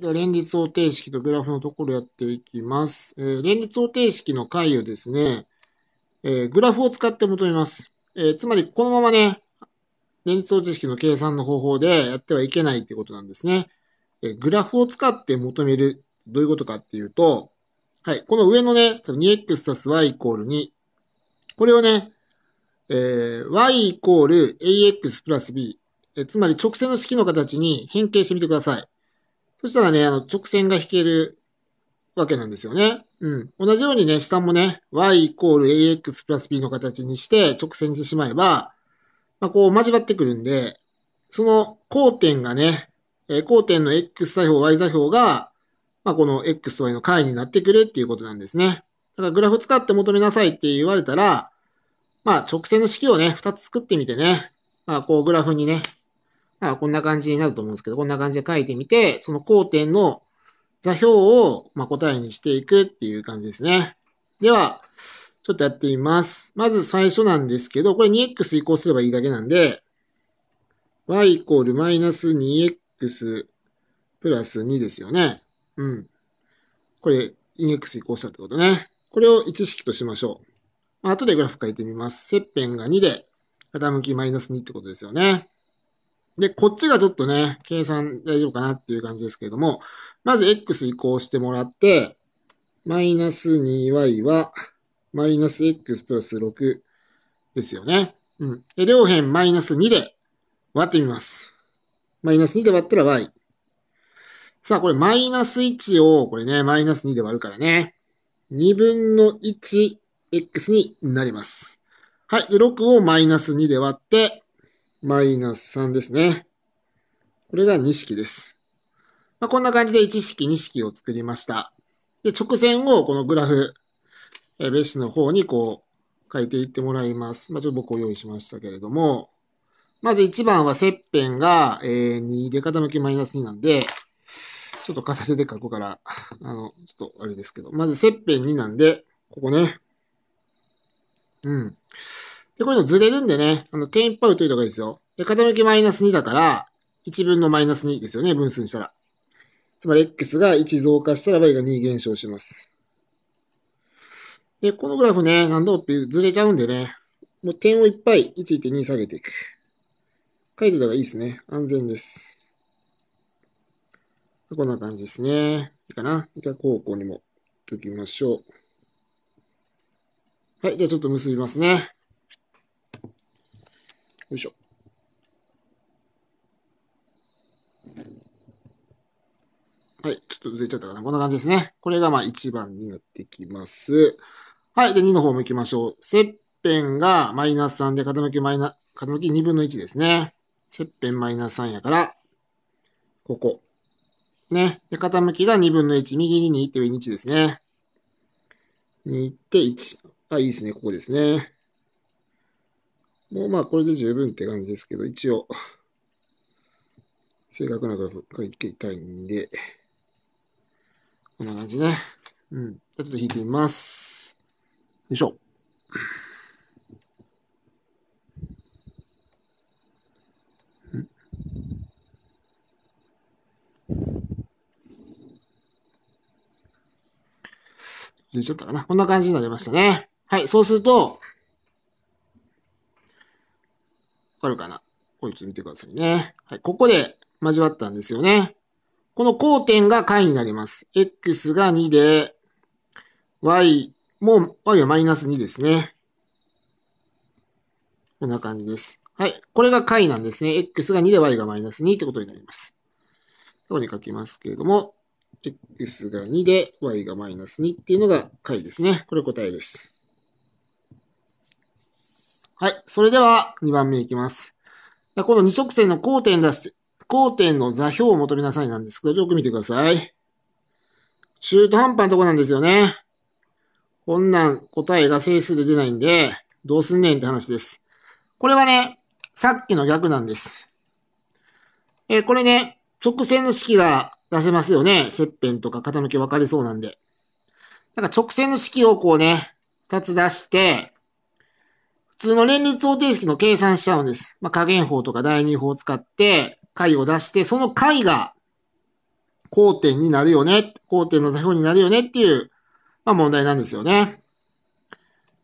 では連立方程式とグラフのところやっていきます。えー、連立方程式の解をですね、えー、グラフを使って求めます。えー、つまり、このままね、連立方程式の計算の方法でやってはいけないってことなんですね。えグラフを使って求める、どういうことかっていうと、はい、この上のね、2x た y イコール2。これをね、えー、y イコール ax プラス b。えつまり直線の式の形に変形してみてください。そしたらね、あの直線が引けるわけなんですよね。うん。同じようにね、下もね、y イコール ax プラス b の形にして直線してしまえば、まあ、こう交わってくるんで、その交点がね、えー、交点の x 座標、y 座標が、まあ、この x と y の解になってくるっていうことなんですね。だからグラフ使って求めなさいって言われたら、まあ、直線の式をね、2つ作ってみてね、まあ、こうグラフにね、だからこんな感じになると思うんですけど、こんな感じで書いてみて、その交点の座標をま答えにしていくっていう感じですね。では、ちょっとやってみます。まず最初なんですけど、これ 2x 移行すればいいだけなんで、y イコールマイナス 2x プラス2ですよね。うん。これ 2x 移行したってことね。これを1式としましょう。あ、後でグラフ書いてみます。切片が2で、傾きマイナス2ってことですよね。で、こっちがちょっとね、計算大丈夫かなっていう感じですけれども、まず x 移行してもらって、マイナス 2y は、マイナス x プラス6ですよね。うん。で、両辺マイナス2で割ってみます。マイナス2で割ったら y。さあ、これマイナス1を、これね、マイナス2で割るからね。2分の 1x になります。はい。で、6をマイナス2で割って、マイナス3ですね。これが2式です。まあ、こんな感じで1式、2式を作りました。で、直線をこのグラフ、えベースの方にこう、書いていってもらいます。まあ、ちょっと僕を用意しましたけれども、まず1番は切片が、え2で傾きマイナス2なんで、ちょっと片手で書くから、あの、ちょっとあれですけど、まず切片2なんで、ここね。うん。で、こういうのずれるんでね、あの、テンパウといた方がいいですよ。傾きマイナス2だから、1分のマイナス2ですよね、分数にしたら。つまり x が1増加したら y が2減少します。で、このグラフね、何度ってずれちゃうんでね、もう点をいっぱい1.2下げていく。書いてたらいいですね。安全です。こんな感じですね。いいかな。一回高校にも書きましょう。はい。じゃあちょっと結びますね。よいしょ。はい。ちょっとずれちゃったかな。こんな感じですね。これがまあ1番になってきます。はい。で、2の方も行きましょう。切片がマイナス3で傾きマイナ、傾き2分の1ですね。切片マイナス3やから、ここ。ね。で、傾きが2分の1。右に2って上に1ですね。2って1。あ、いいですね。ここですね。もうまあ、これで十分って感じですけど、一応、正確なグラフがいきたいんで、こんな感じね。うん。ちょっと弾いてみます。よいしょ。出ちゃったかな。こんな感じになりましたね。はい、そうすると、わかるかなこいつ見てくださいね。はい、ここで交わったんですよね。この交点が解になります。x が2で、y も、y はマイナス2ですね。こんな感じです。はい。これが解なんですね。x が2で y がマイナス2ってことになります。ここに書きますけれども、x が2で y がマイナス2っていうのが解ですね。これ答えです。はい。それでは2番目いきます。この2直線の交点出して、交点の座標を求めなさいなんですけど、よく見てください。中途半端なとこなんですよね。こんなん答えが整数で出ないんで、どうすんねんって話です。これはね、さっきの逆なんです。えー、これね、直線の式が出せますよね。切片とか傾き分かりそうなんで。だから直線の式をこうね、2つ出して、普通の連立方程式の計算しちゃうんです。まあ、加減法とか第二法を使って、解を出して、その解が交点になるよね、交点の座標になるよねっていう、まあ、問題なんですよね。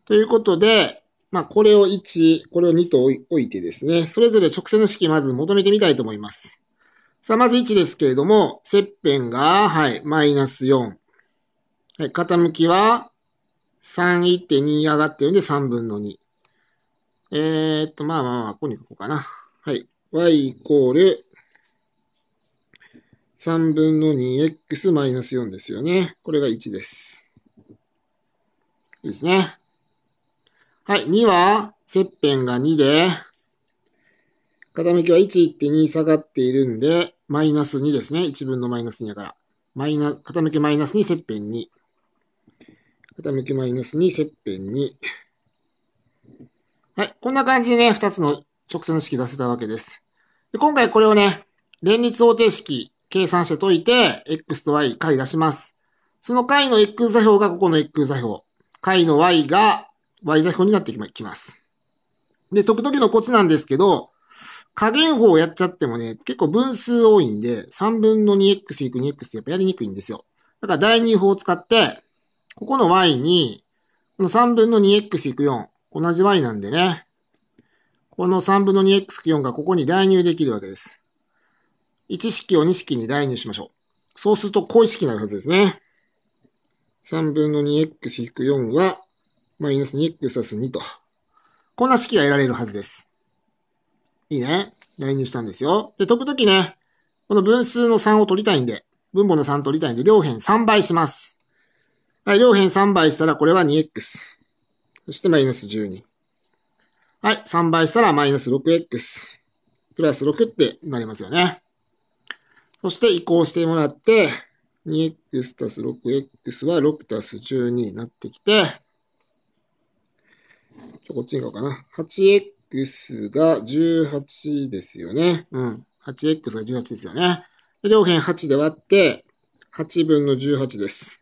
ということで、まあ、これを1、これを2と置いてですね、それぞれ直線の式まず求めてみたいと思います。さあ、まず1ですけれども、切片が、はい、マイナス4。はい、傾きは3、1.2上がってるんで3分の2。えー、っと、まあまあまあ、ここに書こうかな。はい。y イコール3分の 2x マイナス4ですよね。これが1です。いいですね。はい、2は、切片が2で、傾きは1、て2下がっているんで、マイナス2ですね。1分のマイナス2だから。マイナ傾きマイナス2、切片2。傾きマイナス2、切片2。はい、こんな感じでね、2つの直線の式出せたわけです。で今回これをね、連立方程式計算して解いて、x と y 解出します。その解の x 座標がここの x 座標。解の y が y 座標になってきます。で、解くときのコツなんですけど、加減法をやっちゃってもね、結構分数多いんで、3分の 2x いく 2x ってやっぱやりにくいんですよ。だから第2法を使って、ここの y に、この3分の 2x いく4、同じ y なんでね、この3分の 2x-4 がここに代入できるわけです。1式を2式に代入しましょう。そうするとこう式になるはずですね。3分の 2x-4 は、マイナス 2x+2 と。こんな式が得られるはずです。いいね。代入したんですよ。で、解くときね、この分数の3を取りたいんで、分母の3取りたいんで、両辺3倍します。はい、両辺3倍したら、これは 2x。そしてマイナス12。はい、3倍したらマイナス 6x プラス6ってなりますよね。そして移行してもらって、2x たす 6x は6たす12になってきて、ちょ、こっちに行こうかな。8x が18ですよね。うん。8x が18ですよね。両辺8で割って、8分の18です。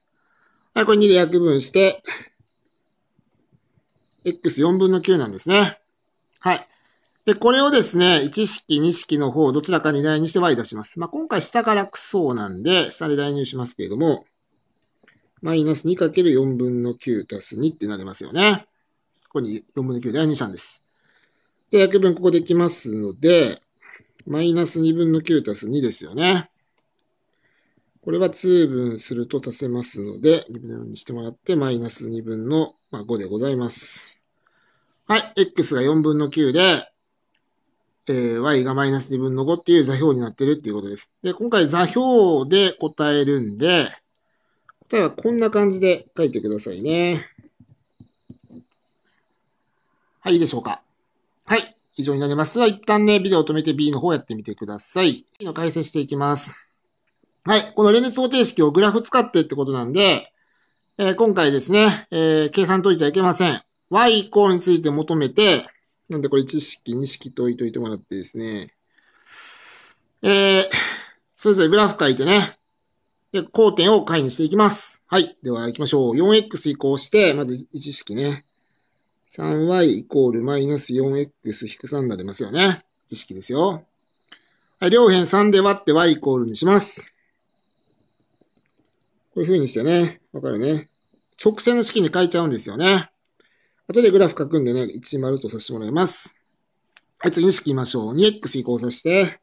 はい、これ2で約分して、x4 分の9なんですね。はい。で、これをですね、1式、2式の方、どちらかに代入して割り出します。まあ、今回下からクソなんで、下で代入しますけれども、マイナス 2×4 分の9足す2ってなりますよね。ここに4分の9で代入したんです。で、約分ここできますので、マイナス2分の9足す2ですよね。これは通分すると足せますので、2分の4にしてもらって、マイナス2分の5でございます。はい、x が4分の9で、えー、y がマイナス2分の5っていう座標になってるっていうことです。で、今回座標で答えるんで、答えはこんな感じで書いてくださいね。はい、いいでしょうか。はい、以上になります。では、一旦ね、ビデオを止めて B の方やってみてください。B の解説していきます。はい、この連立方程式をグラフ使ってってことなんで、えー、今回ですね、えー、計算解いちゃいけません。y イコーについて求めて、なんでこれ一式、二式と置いといてもらってですね、えー、それぞれグラフ書いてね、で、交点を解にしていきます。はい。では行きましょう。4x 移行して、まず一式ね。3y イコールマイナス 4x 引く3になりますよね。一式ですよ。はい。両辺3で割って y イコールにします。こういう風にしてね、わかるね。直線の式に変えちゃうんですよね。後でグラフ書くんでね、10とさせてもらいます。はい、次に式いましょう。2x 移行させて、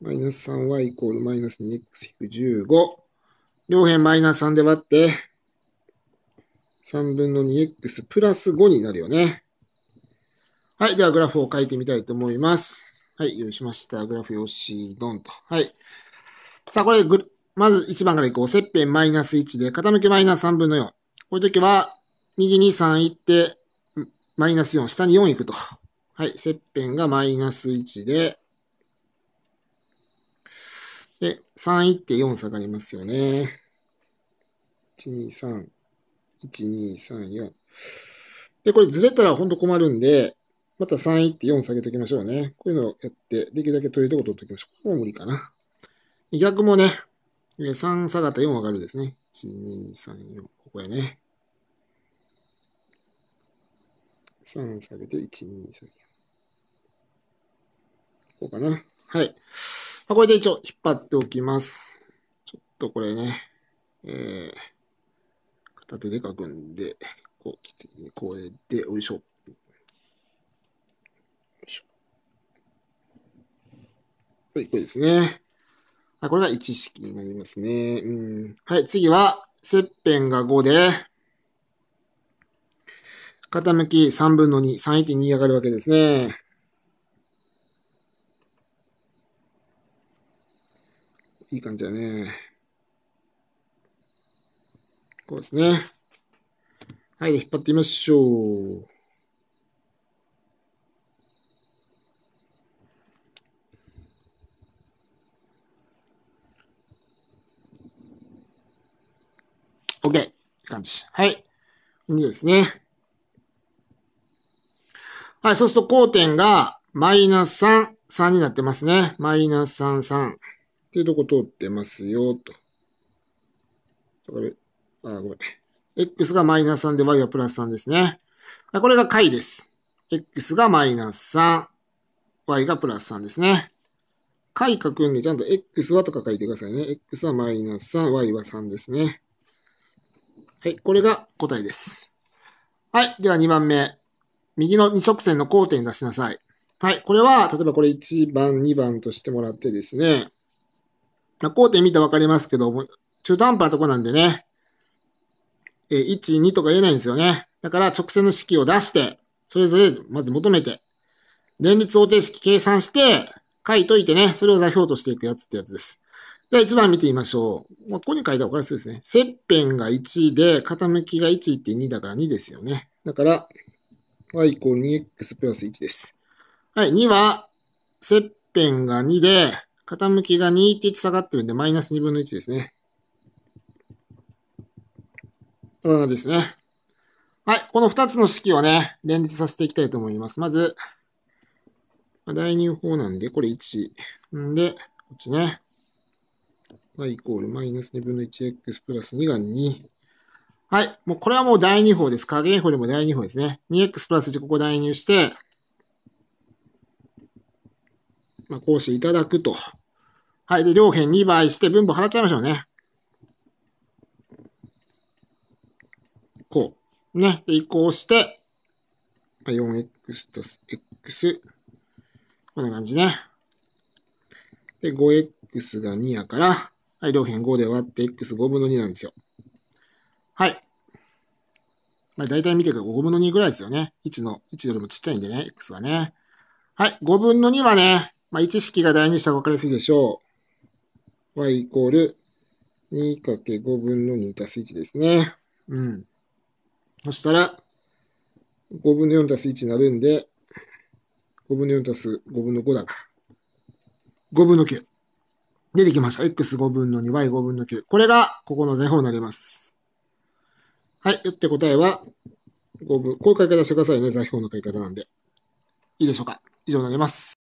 マイナス 3y イコールマイナス 2x 引く15。両辺マイナス3で割って、3分の 2x プラス5になるよね。はい。では、グラフを書いてみたいと思います。はい。用意しました。グラフ用紙、ドンと。はい。さあ、これ、まず1番からいこう。切片マイナス1で、傾きマイナス3分の4。こういう時は、右に3行って、マイナス4、下に4行くと。はい、切片がマイナス1で、で、3行って4下がりますよね。1、2、3、1、2、3、4。で、これずれたらほんと困るんで、また3行って4下げておきましょうね。こういうのをやって、できるだけ取れるとこ取っておきましょう。ここも無理かな。逆もね、3下がったら4上がるですね。1、2、3、4。ここやね。3下げて、1、2、3。こうかな。はい。まあ、これで一応引っ張っておきます。ちょっとこれね、えー、片手で書くんで、こう来て、これで、おいしょ。よいしょ。はい、これですね。これが1式になりますね。うん。はい、次は、切片が5で、傾き3分の2、3.2上がるわけですね。いい感じだね。こうですね。はい、引っ張ってみましょう。OK。感じ。はい。2ですね。はい、そうすると交点がマイナス3、3になってますね。マイナス3、3っていうとこ通ってますよ、と。これ、あ、ごめん。x がマイナス3で y がプラス3ですね。これが解です。x がマイナス3、y がプラス3ですね。解書くんで、ちゃんと x はとか書いてくださいね。x はマイナス3、y は3ですね。はい、これが答えです。はい、では2番目。右の2直線の交点出しなさい。はい。これは、例えばこれ1番、2番としてもらってですね、交点見てわかりますけど、中途半端なとこなんでね、え1、2とか言えないんですよね。だから直線の式を出して、それぞれまず求めて、連立方程式計算して、書いといてね、それを座標としていくやつってやつです。では1番見てみましょう。まあ、ここに書いたら分かりやすいですね。切片が1で、傾きが1.2だから2ですよね。だから、y イコール 2x プラス1です。はい、2は、切片が2で、傾きが2って1下がってるんで、マイナス2分の1ですね。うんですね。はい、この2つの式をね、連立させていきたいと思います。まず、代入法なんで、これ1。んで、こっちね。y イコールマイナス2分の 1x プラス2が2。はい。もうこれはもう第2法です。加減法でも第2法ですね。2x プラス1ここ代入して、まあ、行使いただくと。はい。で、両辺2倍して分母払っちゃいましょうね。こう。ね。で、移行して、4x と x。こんな感じね。で、5x が2やから、はい、両辺5で割って x5 分の2なんですよ。はい。まあ、大体見てくる5分の2ぐらいですよね。1の、1よりもちっちゃいんでね、X はね。はい。5分の2はね、まあ、1式が代入したら分かりやすいでしょう。y イコール 2×5 分の2たす1ですね。うん。そしたら、5分の4たす1になるんで、5分の4たす5分の5だが、5分の9。出てきました。x5 分の 2y5 分の9。これが、ここの前方になります。はい。って答えは、5分。こういう書き方してくださいね。座標の書き方なんで。いいでしょうか。以上になります。